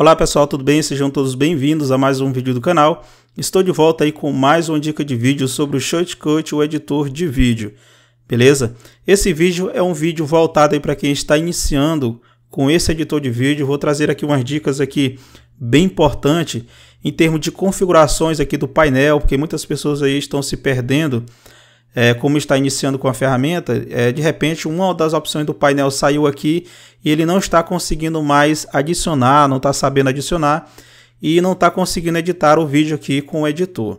Olá pessoal, tudo bem? Sejam todos bem-vindos a mais um vídeo do canal. Estou de volta aí com mais uma dica de vídeo sobre o Shotcut, o editor de vídeo. Beleza? Esse vídeo é um vídeo voltado aí para quem está iniciando com esse editor de vídeo. Vou trazer aqui umas dicas aqui bem importante em termos de configurações aqui do painel, porque muitas pessoas aí estão se perdendo é, como está iniciando com a ferramenta, é, de repente uma das opções do painel saiu aqui e ele não está conseguindo mais adicionar, não está sabendo adicionar e não está conseguindo editar o vídeo aqui com o editor.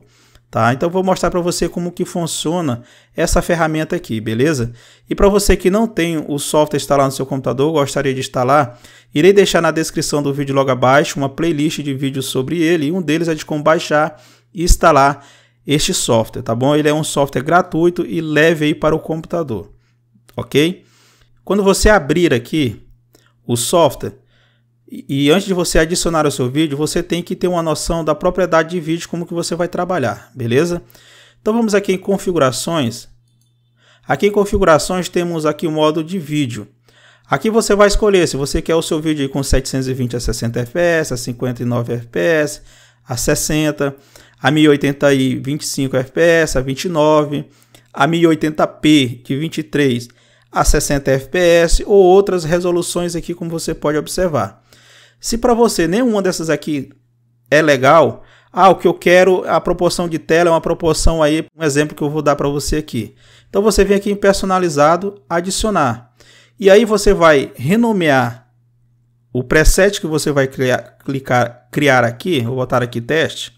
Tá? Então vou mostrar para você como que funciona essa ferramenta aqui, beleza? E para você que não tem o software instalado no seu computador, gostaria de instalar, irei deixar na descrição do vídeo logo abaixo uma playlist de vídeos sobre ele e um deles é de como baixar e instalar este software, tá bom? Ele é um software gratuito e leve aí para o computador, ok? Quando você abrir aqui o software, e antes de você adicionar o seu vídeo, você tem que ter uma noção da propriedade de vídeo, como que você vai trabalhar, beleza? Então vamos aqui em configurações. Aqui em configurações temos aqui o modo de vídeo. Aqui você vai escolher se você quer o seu vídeo com 720 a 60 fps, a 59 fps, a 60 a 1080 i 25 fps, a 29, a 1080p de 23 a 60 fps ou outras resoluções aqui como você pode observar. Se para você nenhuma dessas aqui é legal, ah, o que eu quero, a proporção de tela é uma proporção aí, um exemplo que eu vou dar para você aqui. Então você vem aqui em personalizado, adicionar. E aí você vai renomear o preset que você vai criar, clicar, criar aqui, vou botar aqui teste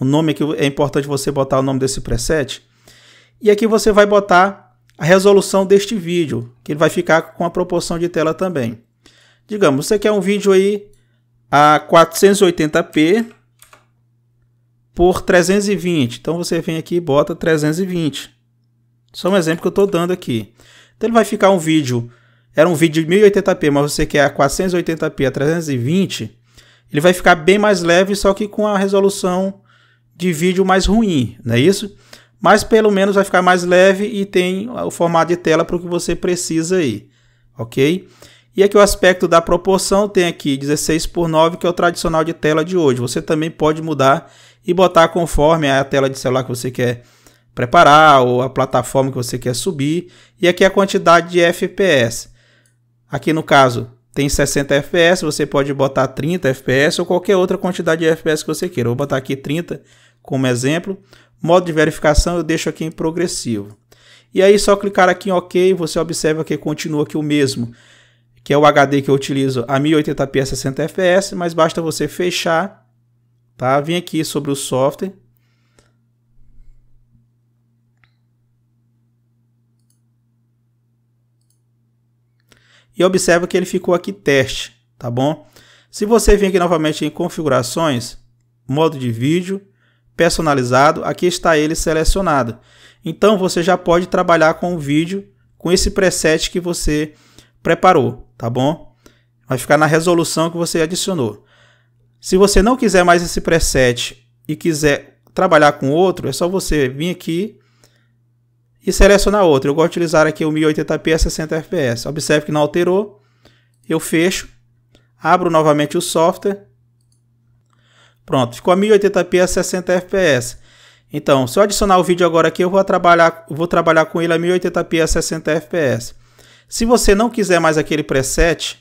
o nome é que é importante você botar o nome desse preset. E aqui você vai botar a resolução deste vídeo, que ele vai ficar com a proporção de tela também. Digamos, você quer é um vídeo aí a 480p por 320. Então você vem aqui e bota 320. Só um exemplo que eu estou dando aqui. Então ele vai ficar um vídeo, era um vídeo de 1080p, mas você quer a 480p a 320, ele vai ficar bem mais leve, só que com a resolução de vídeo mais ruim, não é isso? Mas pelo menos vai ficar mais leve e tem o formato de tela para o que você precisa aí, ok? E aqui o aspecto da proporção tem aqui 16 por 9, que é o tradicional de tela de hoje. Você também pode mudar e botar conforme a tela de celular que você quer preparar ou a plataforma que você quer subir. E aqui a quantidade de FPS. Aqui no caso tem 60 FPS, você pode botar 30 FPS ou qualquer outra quantidade de FPS que você queira. vou botar aqui 30 como exemplo. Modo de verificação eu deixo aqui em progressivo. E aí, só clicar aqui em OK, você observa que continua aqui o mesmo, que é o HD que eu utilizo a 1080p a 60 fps, mas basta você fechar, tá? Vim aqui sobre o software. E observa que ele ficou aqui teste, tá bom? Se você vir aqui novamente em configurações, modo de vídeo, personalizado, aqui está ele selecionado. Então você já pode trabalhar com o vídeo com esse preset que você preparou, tá bom? Vai ficar na resolução que você adicionou. Se você não quiser mais esse preset e quiser trabalhar com outro, é só você vir aqui e selecionar outro. Eu vou utilizar aqui o 1080p a 60 fps. Observe que não alterou. Eu fecho, abro novamente o software Pronto, ficou a 1080p a 60 fps. Então, se eu adicionar o vídeo agora aqui, eu vou trabalhar, vou trabalhar com ele a 1080p a 60 fps. Se você não quiser mais aquele preset,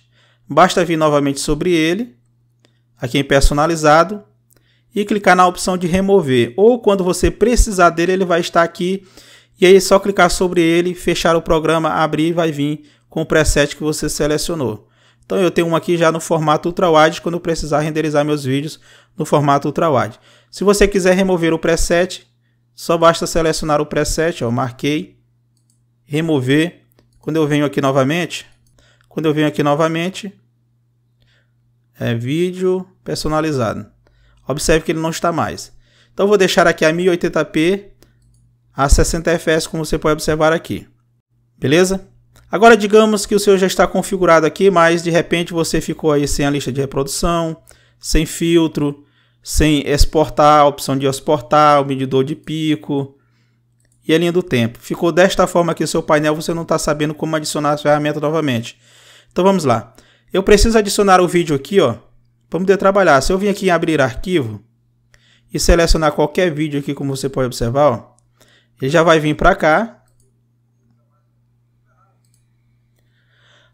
basta vir novamente sobre ele, aqui em personalizado, e clicar na opção de remover. Ou quando você precisar dele, ele vai estar aqui. E aí é só clicar sobre ele, fechar o programa, abrir e vai vir com o preset que você selecionou. Então eu tenho um aqui já no formato ultrawide quando eu precisar renderizar meus vídeos no formato ultrawide. Se você quiser remover o preset, só basta selecionar o preset, ó, marquei, remover. Quando eu venho aqui novamente, quando eu venho aqui novamente, é vídeo personalizado. Observe que ele não está mais. Então vou deixar aqui a 1080p a 60 fps, como você pode observar aqui. Beleza? Agora digamos que o seu já está configurado aqui, mas de repente você ficou aí sem a lista de reprodução, sem filtro, sem exportar, a opção de exportar, o medidor de pico e a linha do tempo. Ficou desta forma aqui o seu painel, você não está sabendo como adicionar a ferramenta novamente. Então vamos lá. Eu preciso adicionar o vídeo aqui, ó, para poder trabalhar. Se eu vir aqui em abrir arquivo e selecionar qualquer vídeo aqui, como você pode observar, ó, ele já vai vir para cá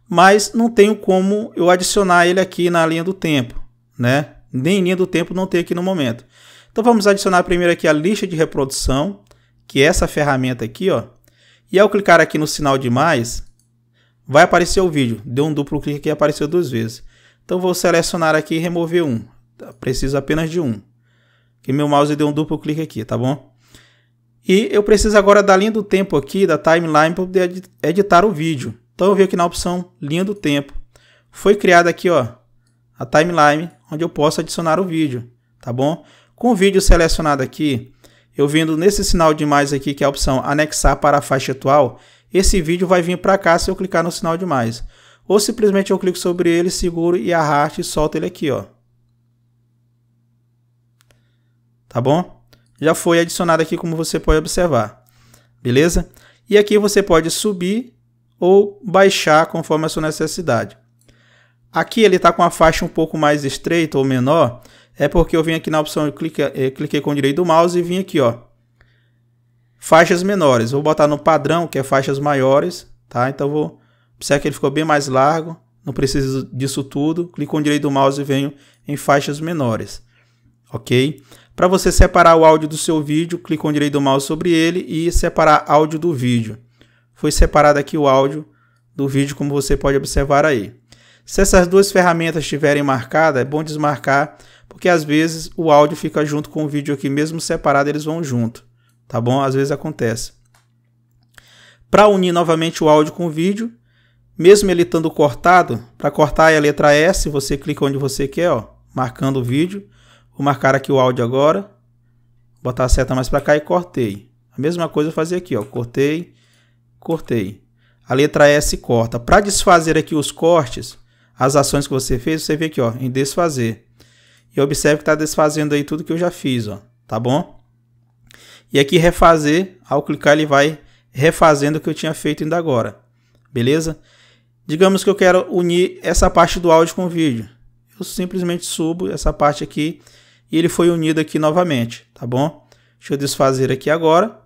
mas não tenho como eu adicionar ele aqui na linha do tempo, né? Nem linha do tempo não tem aqui no momento. Então vamos adicionar primeiro aqui a lista de reprodução, que é essa ferramenta aqui, ó. E ao clicar aqui no sinal de mais, vai aparecer o vídeo. Deu um duplo clique aqui e apareceu duas vezes. Então vou selecionar aqui e remover um. Preciso apenas de um. Que meu mouse deu um duplo clique aqui, tá bom? E eu preciso agora da linha do tempo aqui, da timeline, para poder editar o vídeo. Então eu venho aqui na opção linha do tempo. Foi criada aqui ó, a timeline onde eu posso adicionar o vídeo, tá bom? Com o vídeo selecionado aqui, eu vindo nesse sinal de mais aqui que é a opção anexar para a faixa atual, esse vídeo vai vir para cá se eu clicar no sinal de mais. Ou simplesmente eu clico sobre ele, seguro e arrasto e solto ele aqui, ó. Tá bom? Já foi adicionado aqui como você pode observar. Beleza? E aqui você pode subir ou baixar conforme a sua necessidade. Aqui ele está com a faixa um pouco mais estreita ou menor, é porque eu vim aqui na opção, eu cliquei, eu eh, cliquei com o direito do mouse e vim aqui, ó, faixas menores. Vou botar no padrão, que é faixas maiores, tá? Então vou, percebe que ele ficou bem mais largo, não preciso disso tudo. Clico com o direito do mouse e venho em faixas menores, ok? Para você separar o áudio do seu vídeo, clique com o direito do mouse sobre ele e separar áudio do vídeo foi separado aqui o áudio do vídeo, como você pode observar aí. Se essas duas ferramentas estiverem marcadas, é bom desmarcar, porque às vezes o áudio fica junto com o vídeo aqui, mesmo separado eles vão junto, tá bom? Às vezes acontece. Para unir novamente o áudio com o vídeo, mesmo ele estando cortado, para cortar a letra S, você clica onde você quer, ó, marcando o vídeo. Vou marcar aqui o áudio agora, botar a seta mais para cá e cortei. A mesma coisa eu fazer aqui, ó, cortei, cortei. A letra S corta. Para desfazer aqui os cortes, as ações que você fez, você vê aqui ó, em desfazer. E observe que está desfazendo aí tudo que eu já fiz, ó, tá bom? E aqui refazer, ao clicar ele vai refazendo o que eu tinha feito ainda agora, beleza? Digamos que eu quero unir essa parte do áudio com o vídeo. Eu simplesmente subo essa parte aqui e ele foi unido aqui novamente, tá bom? Deixa eu desfazer aqui agora.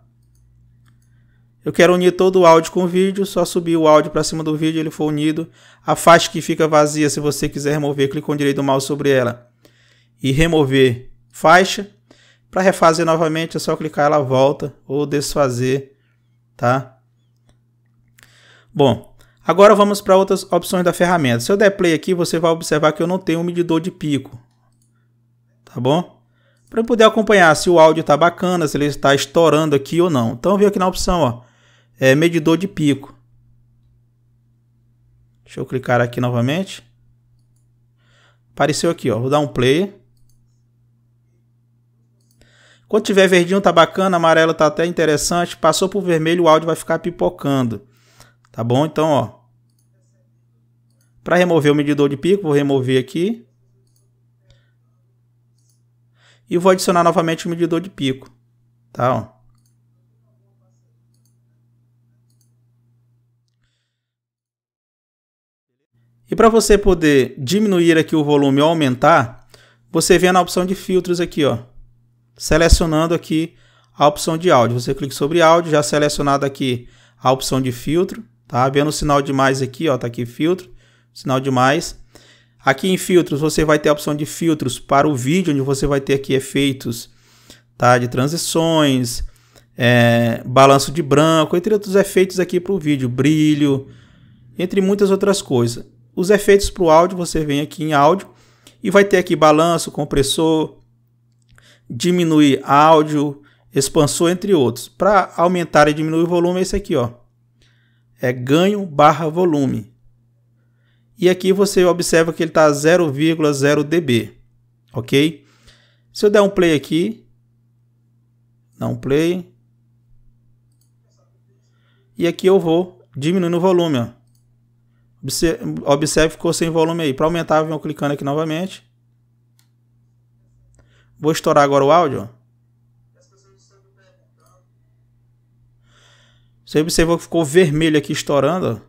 Eu quero unir todo o áudio com o vídeo, só subir o áudio para cima do vídeo, ele for unido. A faixa que fica vazia, se você quiser remover, clique com o direito do mouse sobre ela e remover faixa. Para refazer novamente, é só clicar ela volta ou desfazer, tá? Bom, agora vamos para outras opções da ferramenta. Se eu der play aqui, você vai observar que eu não tenho um medidor de pico, tá bom? Para poder acompanhar se o áudio está bacana, se ele está estourando aqui ou não. Então, eu venho aqui na opção, ó, é, medidor de pico. Deixa eu clicar aqui novamente. Apareceu aqui, ó. Vou dar um play. Quando tiver verdinho tá bacana, amarelo tá até interessante. Passou pro vermelho, o áudio vai ficar pipocando. Tá bom? Então, ó. Para remover o medidor de pico, vou remover aqui. E vou adicionar novamente o medidor de pico. Tá, ó. E para você poder diminuir aqui o volume ou aumentar, você vem na opção de filtros aqui, ó. Selecionando aqui a opção de áudio. Você clica sobre áudio, já selecionado aqui a opção de filtro, tá? Vendo o sinal de mais aqui, ó, tá aqui filtro, sinal de mais. Aqui em filtros você vai ter a opção de filtros para o vídeo, onde você vai ter aqui efeitos, tá? De transições, é, balanço de branco, entre outros efeitos aqui para o vídeo, brilho, entre muitas outras coisas. Os efeitos para o áudio, você vem aqui em áudio e vai ter aqui balanço, compressor, diminuir áudio, expansor, entre outros. Para aumentar e diminuir o volume é esse aqui, ó. É ganho barra volume. E aqui você observa que ele está 0,0 dB, ok? Se eu der um play aqui, dá um play. E aqui eu vou diminuindo o volume, ó. Observe que ficou sem volume aí. Para aumentar, vou clicando aqui novamente. Vou estourar agora o áudio. Você observou que ficou vermelho aqui estourando.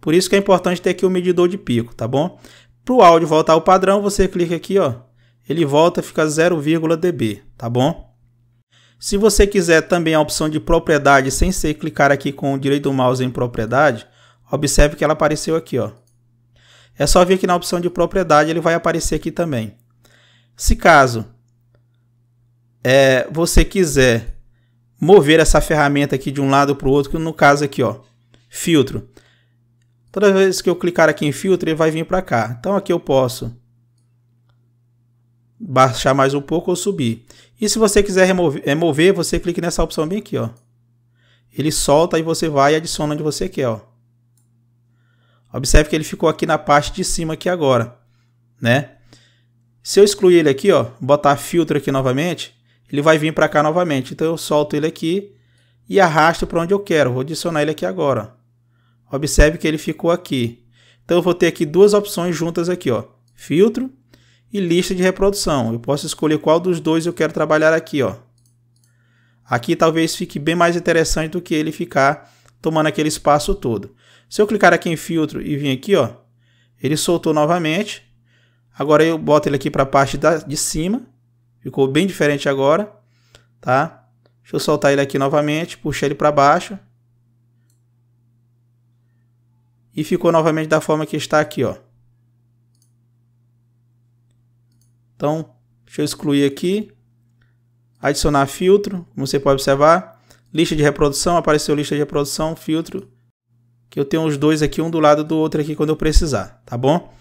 Por isso que é importante ter aqui o medidor de pico, tá bom? Para o áudio voltar ao padrão, você clica aqui, ó. Ele volta, fica 0, dB, tá bom? Se você quiser também a opção de propriedade sem ser clicar aqui com o direito do mouse em propriedade, observe que ela apareceu aqui. Ó. É só vir aqui na opção de propriedade, ele vai aparecer aqui também. Se caso é, você quiser mover essa ferramenta aqui de um lado para o outro, que no caso aqui, ó, filtro. Toda vez que eu clicar aqui em filtro, ele vai vir para cá. Então aqui eu posso baixar mais um pouco ou subir. E se você quiser remover, remover você clica nessa opção bem aqui, ó. Ele solta e você vai e adiciona onde você quer, ó. Observe que ele ficou aqui na parte de cima aqui agora, né? Se eu excluir ele aqui, ó, botar filtro aqui novamente, ele vai vir para cá novamente. Então eu solto ele aqui e arrasto para onde eu quero. Vou adicionar ele aqui agora. Observe que ele ficou aqui. Então eu vou ter aqui duas opções juntas aqui, ó. Filtro e lista de reprodução. Eu posso escolher qual dos dois eu quero trabalhar aqui. Ó. Aqui talvez fique bem mais interessante do que ele ficar tomando aquele espaço todo. Se eu clicar aqui em filtro e vir aqui, ó, ele soltou novamente. Agora eu boto ele aqui para a parte da, de cima. Ficou bem diferente agora, tá? Deixa eu soltar ele aqui novamente, puxar ele para baixo. E ficou novamente da forma que está aqui, ó. Então, deixa eu excluir aqui. Adicionar filtro, como você pode observar. Lista de reprodução, apareceu lista de reprodução, filtro. Que eu tenho os dois aqui, um do lado do outro aqui quando eu precisar, tá bom?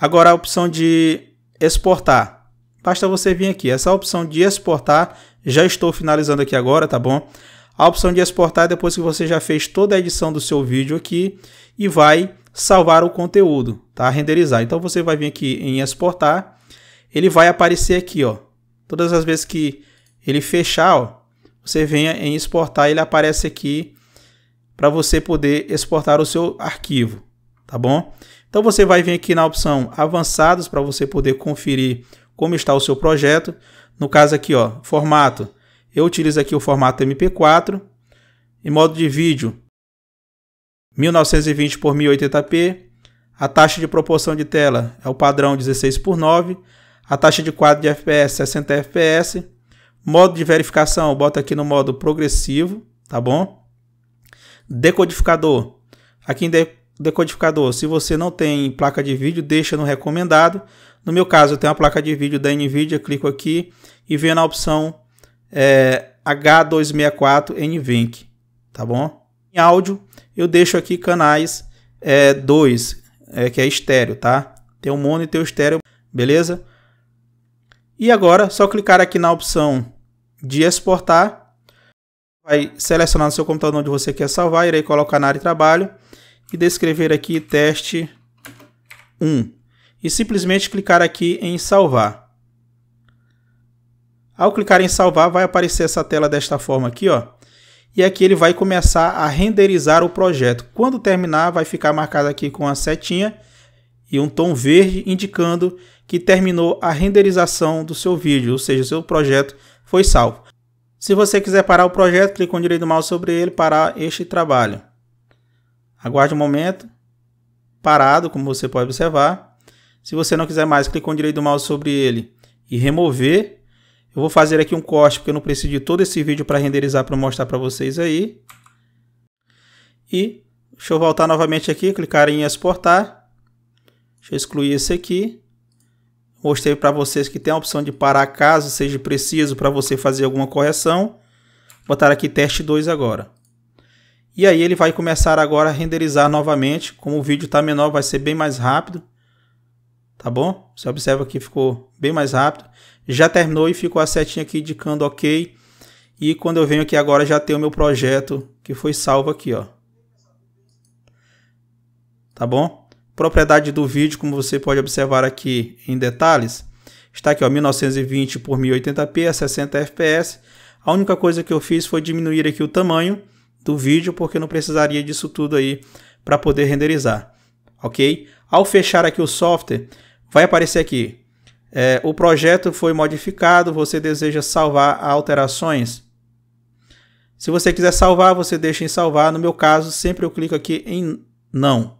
Agora a opção de exportar. Basta você vir aqui. Essa opção de exportar, já estou finalizando aqui agora, tá bom? A opção de exportar é depois que você já fez toda a edição do seu vídeo aqui e vai salvar o conteúdo, tá? Renderizar. Então você vai vir aqui em exportar ele vai aparecer aqui, ó. Todas as vezes que ele fechar, ó, você venha em exportar, ele aparece aqui para você poder exportar o seu arquivo, tá bom? Então você vai vir aqui na opção avançados para você poder conferir como está o seu projeto. No caso aqui, ó, formato. Eu utilizo aqui o formato MP4. Em modo de vídeo, 1920 por 1080p. A taxa de proporção de tela é o padrão 16 por 9 a taxa de quadro de FPS 60 FPS, modo de verificação, bota aqui no modo progressivo, tá bom? Decodificador, aqui em decodificador, se você não tem placa de vídeo, deixa no recomendado. No meu caso, eu tenho a placa de vídeo da NVIDIA, clico aqui e venho na opção é, H264 NVENC, tá bom? Em áudio, eu deixo aqui canais 2, é, é, que é estéreo, tá? Tem o mono e tem o estéreo, beleza? E agora, só clicar aqui na opção de exportar. Vai selecionar no seu computador onde você quer salvar. Irei colocar na área de trabalho. E descrever aqui teste 1. E simplesmente clicar aqui em salvar. Ao clicar em salvar, vai aparecer essa tela desta forma aqui, ó. E aqui ele vai começar a renderizar o projeto. Quando terminar, vai ficar marcado aqui com a setinha e um tom verde indicando que terminou a renderização do seu vídeo, ou seja, seu projeto foi salvo. Se você quiser parar o projeto, clique com o direito do mouse sobre ele, parar este trabalho. Aguarde um momento, parado, como você pode observar. Se você não quiser mais, clique com o direito do mouse sobre ele e remover. Eu vou fazer aqui um corte, porque eu não preciso de todo esse vídeo para renderizar, para mostrar para vocês aí. E deixa eu voltar novamente aqui, clicar em exportar. Deixa eu excluir esse aqui. Mostrei para vocês que tem a opção de parar caso seja preciso para você fazer alguma correção. Botar aqui teste 2 agora. E aí ele vai começar agora a renderizar novamente. Como o vídeo está menor, vai ser bem mais rápido. Tá bom? Você observa que ficou bem mais rápido. Já terminou e ficou a setinha aqui indicando OK. E quando eu venho aqui agora, já tem o meu projeto que foi salvo aqui, ó. Tá bom? Propriedade do vídeo, como você pode observar aqui em detalhes, está aqui ó, 1920 por 1080p a 60 fps. A única coisa que eu fiz foi diminuir aqui o tamanho do vídeo, porque não precisaria disso tudo aí para poder renderizar, ok? Ao fechar aqui o software, vai aparecer aqui, é, o projeto foi modificado, você deseja salvar alterações. Se você quiser salvar, você deixa em salvar. No meu caso, sempre eu clico aqui em não.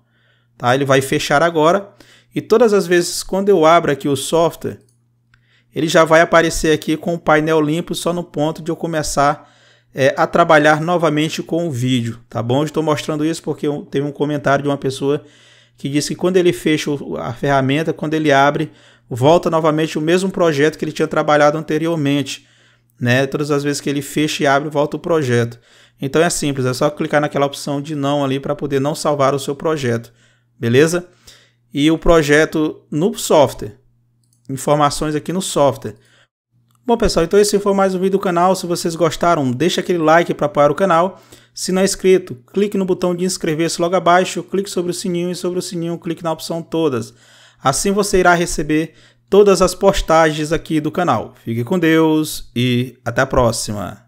Tá? Ele vai fechar agora. E todas as vezes quando eu abro aqui o software, ele já vai aparecer aqui com o painel limpo, só no ponto de eu começar é, a trabalhar novamente com o vídeo, tá bom? Estou mostrando isso porque teve um comentário de uma pessoa que disse que quando ele fecha a ferramenta, quando ele abre, volta novamente o mesmo projeto que ele tinha trabalhado anteriormente, né? Todas as vezes que ele fecha e abre, volta o projeto. Então é simples, é só clicar naquela opção de não ali para poder não salvar o seu projeto beleza? E o projeto no software. Informações aqui no software. Bom, pessoal, então esse foi mais um vídeo do canal. Se vocês gostaram, deixa aquele like para apoiar o canal. Se não é inscrito, clique no botão de inscrever-se logo abaixo, clique sobre o sininho e sobre o sininho clique na opção todas. Assim você irá receber todas as postagens aqui do canal. Fique com Deus e até a próxima!